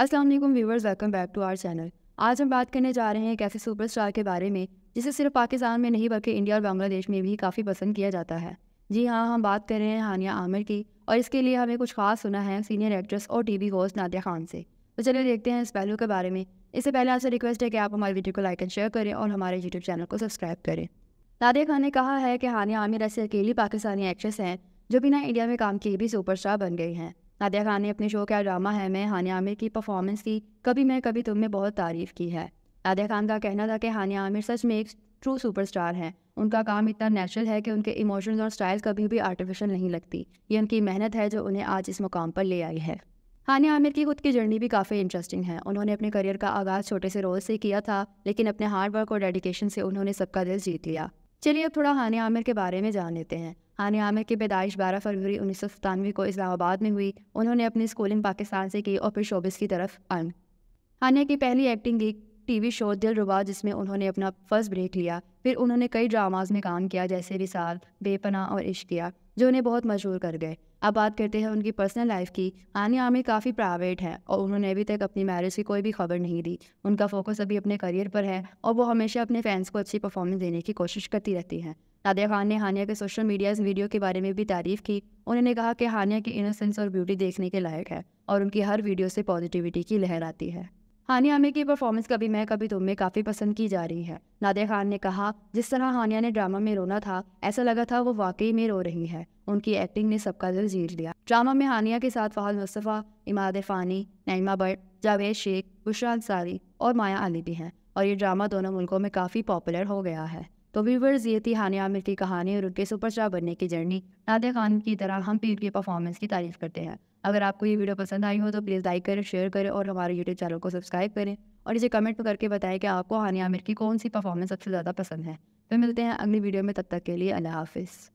अस्सलाम वालेकुम viewers welcome back to our channel आज हम बात करने जा रहे हैं एक ऐसे सुपरस्टार के बारे में जिसे सिर्फ पाकिस्तान में नहीं बल्कि इंडिया और बांग्लादेश में भी काफ़ी पसंद किया जाता है जी हाँ हम बात कर रहे हैं हानिया आमिर की और इसके लिए हमें कुछ खास सुना है सीनियर एक्ट्रेस और वी होस्ट नादिया खान से तो चलिए देखते हैं इस पहलू के बारे में इससे पहले आपसे रिक्वेस्ट है कि आप हमारे वीडियो को लाइक एंड शेयर करें और हमारे यूट्यूब चैनल को सब्सक्राइब करें नादिया खान ने कहा है कि हानिया आमिर ऐसी अकेली पाकिस्तानी एक्ट्रेस हैं जो बिना इंडिया में काम किए भी सुपरस्टार बन गई हैं नादिया खान ने अपने शो क्या ड्रामा है मैं हानिया आमिर की परफॉर्मेंस की कभी मैं कभी तुमने बहुत तारीफ़ की है नादिया खान का कहना था कि हानिया आमिर सच में एक ट्रू सुपरस्टार हैं उनका काम इतना नेचुरल है कि उनके इमोशंस और स्टाइल कभी भी आर्टिफिशियल नहीं लगती ये उनकी मेहनत है जो उन्हें आज इस मुकाम पर ले आई है हानिया आमिर की खुद की जर्नी भी काफ़ी इंटरेस्टिंग है उन्होंने अपने करियर का आगाज़ छोटे से रोल से किया था लेकिन अपने हार्ड वर्क और डेडिकेशन से उन्होंने सबका दिल जीत लिया चलिए अब थोड़ा हानिया आमिर के बारे में जान लेते हैं आने आमिर की पैदाइश बारह फरवरी उन्नीस सौ सतानवे को इस्लामाबाद में हुई उन्होंने अपनी स्कूलिंग पाकिस्तान से की और फिर शोबिस की तरफ आए आन्या की पहली एक्टिंग एक टीवी शो दिल रुबा जिसमें उन्होंने अपना फर्स्ट ब्रेक लिया फिर उन्होंने कई ड्रामाज में काम किया जैसे विशाल बेपना और इश्किया जो उन्हें बहुत मशहूर कर गए अब बात करते हैं उनकी पर्सनल लाइफ की आनिया आमिर काफ़ी प्राइवेट हैं और उन्होंने अभी तक अपनी मैरिज की कोई भी खबर नहीं दी उनका फोकस अभी अपने करियर पर है और वो हमेशा अपने फैंस को अच्छी परफॉर्मेंस देने की कोशिश करती रहती हैं नादिया खान ने हानिया के सोशल मीडिया वीडियो के बारे में भी तारीफ़ की उन्होंने कहा कि हानिया की इनोसेंस और ब्यूटी देखने के लायक है और उनकी हर वीडियो से पॉजिटिविटी की लहर आती है हानिया आमिर की परफॉर्मेंस कभी मैं कभी तुम में काफ़ी पसंद की जा रही है नादिया खान ने कहा जिस तरह हानिया ने ड्रामा में रोना था ऐसा लगा था वो वाकई में रो रही है उनकी एक्टिंग ने सबका दिल जीत लिया ड्रामा में हानिया के साथ फहाद मुस्तफ़ा इमाद फ़ानी नईमा बट जावेद शेख बुशरा अंसारी और माया अली भी हैं और ये ड्रामा दोनों मुल्कों में काफ़ी पॉपुलर हो गया है तो व्यूवर्स ये थी हानिया आमिर की कहानी और उनके सुपरस्टार बनने की जर्नी नादिया खान की तरह हम भी उनकी परफॉर्मेंस की तारीफ करते हैं अगर आपको ये वीडियो पसंद आई हो तो प्लीज़ लाइक करें शेयर करें और हमारे यूट्यूब चैनल को सब्सक्राइब करें और इसे कमेंट करके बताएं कि आपको हानिया आमिर की कौन सी परफॉर्मेंस सबसे ज़्यादा पसंद है फिर मिलते हैं अगली वीडियो में तब तक के लिए अल्लाह हाफिज़